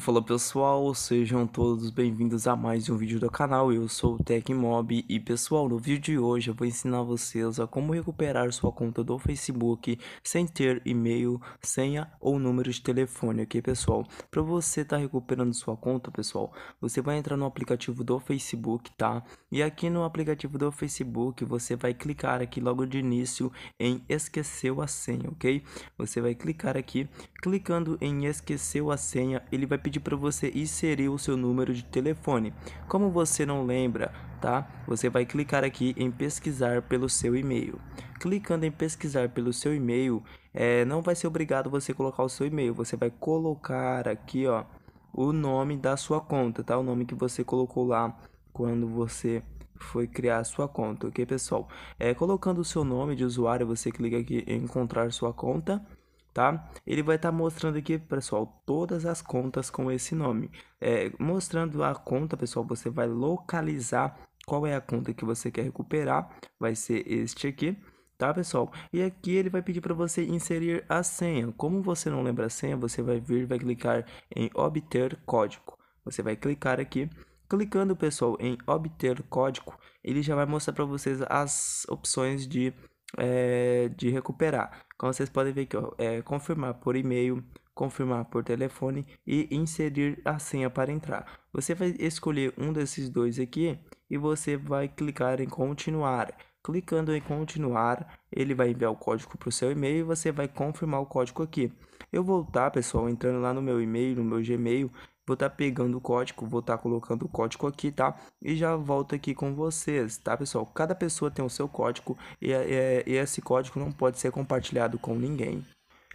fala pessoal, sejam todos bem-vindos a mais um vídeo do canal, eu sou o Tecmob e pessoal, no vídeo de hoje eu vou ensinar vocês a como recuperar sua conta do Facebook sem ter e-mail, senha ou número de telefone, ok pessoal? Para você estar tá recuperando sua conta pessoal, você vai entrar no aplicativo do Facebook, tá? E aqui no aplicativo do Facebook você vai clicar aqui logo de início em esqueceu a senha, ok? Você vai clicar aqui, clicando em esqueceu a senha, ele vai pedir para você inserir o seu número de telefone. Como você não lembra, tá? Você vai clicar aqui em pesquisar pelo seu e-mail. Clicando em pesquisar pelo seu e-mail, é, não vai ser obrigado você colocar o seu e-mail. Você vai colocar aqui, ó, o nome da sua conta, tá? O nome que você colocou lá quando você foi criar sua conta, ok, pessoal? É, colocando o seu nome de usuário, você clica aqui em encontrar sua conta tá? Ele vai estar tá mostrando aqui, pessoal, todas as contas com esse nome. É, mostrando a conta, pessoal, você vai localizar qual é a conta que você quer recuperar. Vai ser este aqui, tá, pessoal? E aqui ele vai pedir para você inserir a senha. Como você não lembra a senha, você vai vir, vai clicar em obter código. Você vai clicar aqui. Clicando, pessoal, em obter código, ele já vai mostrar para vocês as opções de é, de recuperar. Como vocês podem ver aqui, ó, é, confirmar por e-mail, confirmar por telefone e inserir a senha para entrar. Você vai escolher um desses dois aqui e você vai clicar em continuar. Clicando em continuar, ele vai enviar o código para o seu e-mail e você vai confirmar o código aqui. Eu vou estar, pessoal, entrando lá no meu e-mail, no meu Gmail, Vou estar tá pegando o código, vou estar tá colocando o código aqui, tá? E já volto aqui com vocês, tá, pessoal? Cada pessoa tem o seu código e, e, e esse código não pode ser compartilhado com ninguém.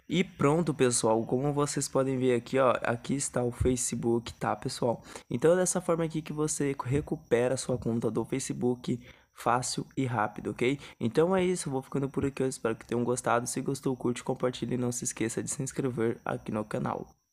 E pronto, pessoal, como vocês podem ver aqui, ó, aqui está o Facebook, tá, pessoal? Então é dessa forma aqui que você recupera sua conta do Facebook fácil e rápido, ok? Então é isso, vou ficando por aqui, eu espero que tenham gostado. Se gostou, curte, compartilhe e não se esqueça de se inscrever aqui no canal.